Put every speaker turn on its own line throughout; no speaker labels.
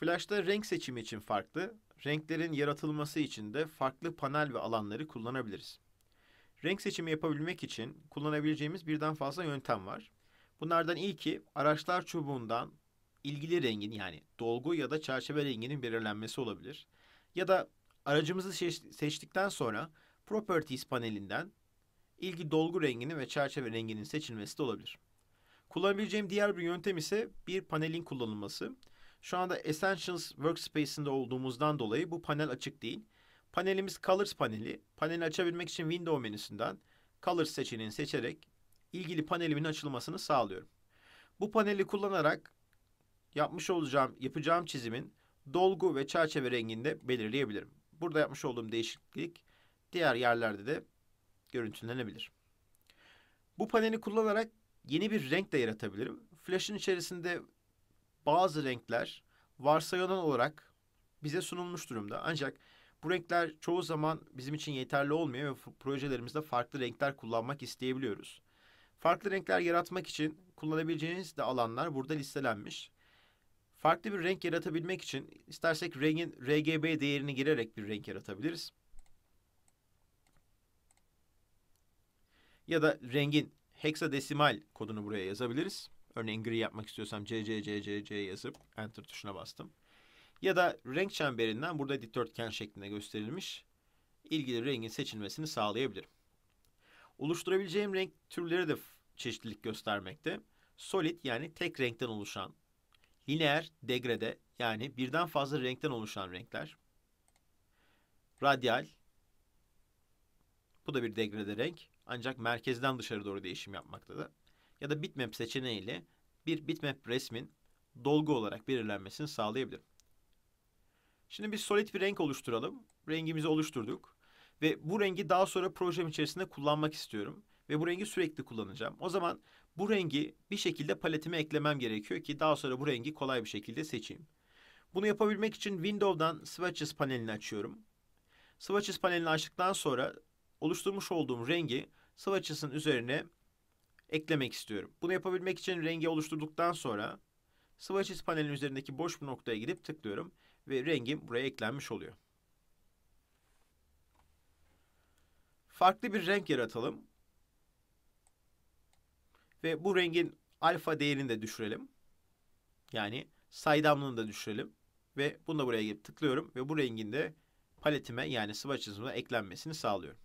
Flash'ta renk seçimi için farklı, renklerin yaratılması için de farklı panel ve alanları kullanabiliriz. Renk seçimi yapabilmek için kullanabileceğimiz birden fazla yöntem var. Bunlardan ilki araçlar çubuğundan ilgili rengin yani dolgu ya da çerçeve renginin belirlenmesi olabilir. Ya da aracımızı seçtikten sonra Properties panelinden ilgi dolgu rengini ve çerçeve renginin seçilmesi de olabilir. Kullanabileceğim diğer bir yöntem ise bir panelin kullanılması. Şu anda Essentials Workspace'inde olduğumuzdan dolayı bu panel açık değil. Panelimiz Colors paneli. Paneli açabilmek için Window menüsünden Colors seçeneğini seçerek ilgili panelimin açılmasını sağlıyorum. Bu paneli kullanarak yapmış olacağım, yapacağım çizimin dolgu ve çerçeve renginde belirleyebilirim. Burada yapmış olduğum değişiklik diğer yerlerde de görüntülenebilir. Bu paneli kullanarak yeni bir renk de yaratabilirim. Flash'ın içerisinde bazı renkler varsayılan olarak bize sunulmuş durumda. Ancak bu renkler çoğu zaman bizim için yeterli olmuyor ve projelerimizde farklı renkler kullanmak isteyebiliyoruz. Farklı renkler yaratmak için kullanabileceğiniz de alanlar burada listelenmiş. Farklı bir renk yaratabilmek için istersek rengin RGB değerini girerek bir renk yaratabiliriz. Ya da rengin heksadesimal kodunu buraya yazabiliriz. Örneğin gri yapmak istiyorsam c c c c c yazıp enter tuşuna bastım. Ya da renk çemberinden burada dikdörtgen şeklinde gösterilmiş ilgili rengin seçilmesini sağlayabilirim. Oluşturabileceğim renk türleri de çeşitlilik göstermekte. Solid yani tek renkten oluşan, lineer degrede yani birden fazla renkten oluşan renkler, radyal bu da bir degrede renk ancak merkezden dışarı doğru değişim yapmaktadır ya da bitmap seçeneğiyle bir bitmap resmin dolgu olarak belirlenmesini sağlayabilirim. Şimdi bir solid bir renk oluşturalım. Rengimizi oluşturduk ve bu rengi daha sonra projem içerisinde kullanmak istiyorum ve bu rengi sürekli kullanacağım. O zaman bu rengi bir şekilde paletime eklemem gerekiyor ki daha sonra bu rengi kolay bir şekilde seçeyim. Bunu yapabilmek için Window'dan Swatches panelini açıyorum. Swatches panelini açtıktan sonra oluşturmuş olduğum rengi Swatches'ın üzerine eklemek istiyorum. Bunu yapabilmek için rengi oluşturduktan sonra swatches panelin üzerindeki boş bir noktaya gidip tıklıyorum ve rengim buraya eklenmiş oluyor. Farklı bir renk yaratalım. Ve bu rengin alfa değerini de düşürelim. Yani saydamlığını da düşürelim. Ve bunu da buraya gidip tıklıyorum ve bu rengin de paletime yani swatches'ıma eklenmesini sağlıyorum.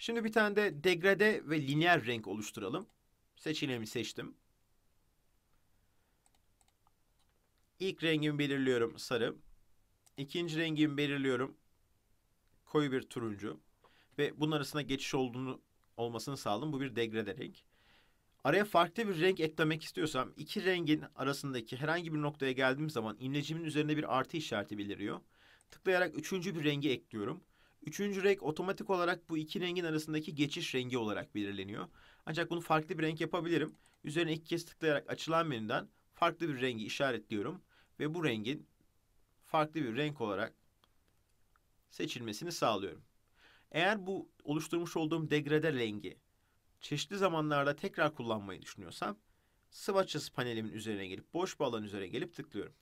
Şimdi bir tane de degrade ve lineer renk oluşturalım. Seçeneğimi seçtim. İlk rengimi belirliyorum sarı. İkinci rengimi belirliyorum koyu bir turuncu. Ve bunun arasında geçiş olduğunu olmasını sağladım. Bu bir degrade renk. Araya farklı bir renk eklemek istiyorsam iki rengin arasındaki herhangi bir noktaya geldiğim zaman inlecimin üzerinde bir artı işareti beliriyor. Tıklayarak üçüncü bir rengi ekliyorum. Üçüncü renk otomatik olarak bu iki rengin arasındaki geçiş rengi olarak belirleniyor. Ancak bunu farklı bir renk yapabilirim. Üzerine iki kez tıklayarak açılan menüden farklı bir rengi işaretliyorum. Ve bu rengin farklı bir renk olarak seçilmesini sağlıyorum. Eğer bu oluşturmuş olduğum degrade rengi çeşitli zamanlarda tekrar kullanmayı düşünüyorsam swatches panelimin üzerine gelip boş bir alan üzerine gelip tıklıyorum.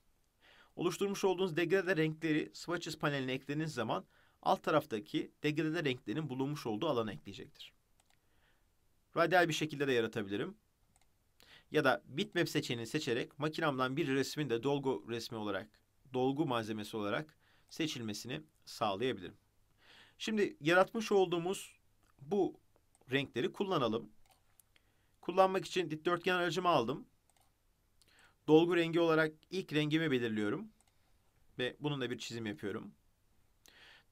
Oluşturmuş olduğunuz degrade renkleri swatches paneline eklediğiniz zaman alt taraftaki degrede renklerin bulunmuş olduğu alanı ekleyecektir. Radyal bir şekilde de yaratabilirim. Ya da bitmap seçeneğini seçerek makinamdan bir resmin de dolgu resmi olarak, dolgu malzemesi olarak seçilmesini sağlayabilirim. Şimdi yaratmış olduğumuz bu renkleri kullanalım. Kullanmak için dikdörtgen aracımı aldım. Dolgu rengi olarak ilk rengimi belirliyorum. Ve bununla bir çizim yapıyorum.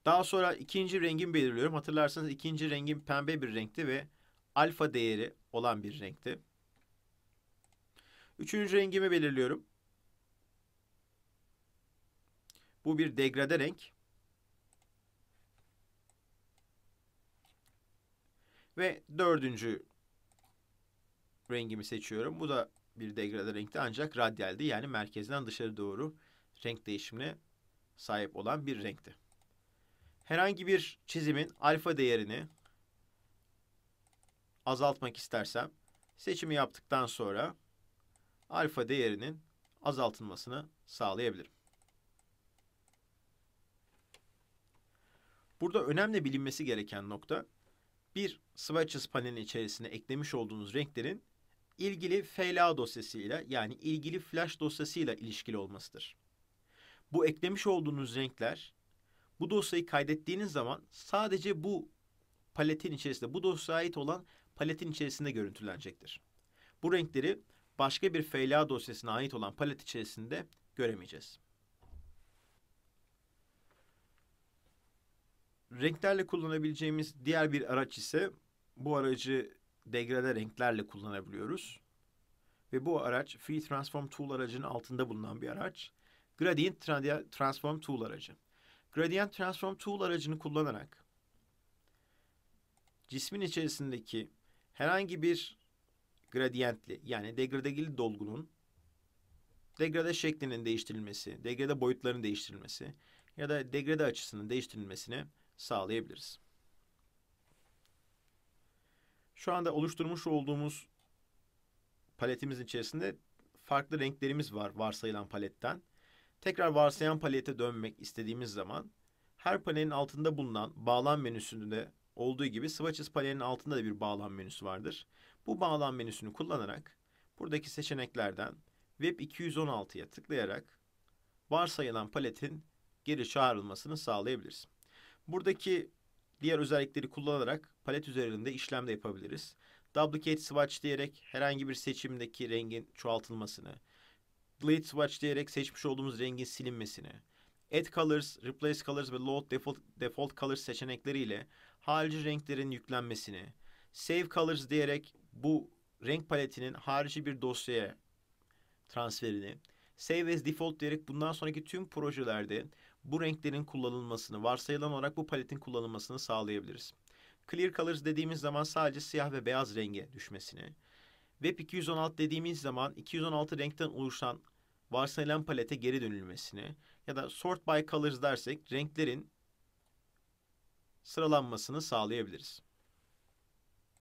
Daha sonra ikinci rengimi belirliyorum. Hatırlarsanız ikinci rengim pembe bir renkti ve alfa değeri olan bir renkti. Üçüncü rengimi belirliyorum. Bu bir degrade renk. Ve dördüncü rengimi seçiyorum. Bu da bir degrade renkti ancak radyaldi. Yani merkezden dışarı doğru renk değişimine sahip olan bir renkti herhangi bir çizimin alfa değerini azaltmak istersem seçimi yaptıktan sonra alfa değerinin azaltılmasını sağlayabilirim. Burada önemli bilinmesi gereken nokta bir swatches panelinin içerisine eklemiş olduğunuz renklerin ilgili FLA dosyasıyla yani ilgili flash dosyasıyla ilişkili olmasıdır. Bu eklemiş olduğunuz renkler bu dosyayı kaydettiğiniz zaman sadece bu paletin içerisinde, bu dosyaya ait olan paletin içerisinde görüntülenecektir. Bu renkleri başka bir FLA dosyasına ait olan palet içerisinde göremeyeceğiz. Renklerle kullanabileceğimiz diğer bir araç ise bu aracı degrade renklerle kullanabiliyoruz. Ve bu araç Free Transform Tool aracının altında bulunan bir araç. Gradient Transform Tool aracı. Gradient Transform Tool aracını kullanarak cismin içerisindeki herhangi bir gradiyentli yani degradegil dolgunun degrade şeklinin değiştirilmesi, degrade boyutlarının değiştirilmesi ya da degrade açısının değiştirilmesini sağlayabiliriz. Şu anda oluşturmuş olduğumuz paletimizin içerisinde farklı renklerimiz var varsayılan paletten. Tekrar varsayan palete dönmek istediğimiz zaman her panelin altında bulunan bağlam menüsünde olduğu gibi swatches palenin altında da bir bağlam menüsü vardır. Bu bağlam menüsünü kullanarak buradaki seçeneklerden Web 216'ya tıklayarak varsayılan paletin geri çağrılmasını sağlayabiliriz. Buradaki diğer özellikleri kullanarak palet üzerinde işlem de yapabiliriz. Duplicate swatch diyerek herhangi bir seçimdeki rengin çoğaltılmasını, Bleed Swatch diyerek seçmiş olduğumuz rengin silinmesini, Add Colors, Replace Colors ve Load Default, Default Colors seçenekleriyle harici renklerin yüklenmesini, Save Colors diyerek bu renk paletinin harici bir dosyaya transferini, Save as Default diyerek bundan sonraki tüm projelerde bu renklerin kullanılmasını, varsayılan olarak bu paletin kullanılmasını sağlayabiliriz. Clear Colors dediğimiz zaman sadece siyah ve beyaz renge düşmesini, Web 216 dediğimiz zaman 216 renkten oluşan varsayılan palete geri dönülmesini ya da sort by colors dersek renklerin sıralanmasını sağlayabiliriz.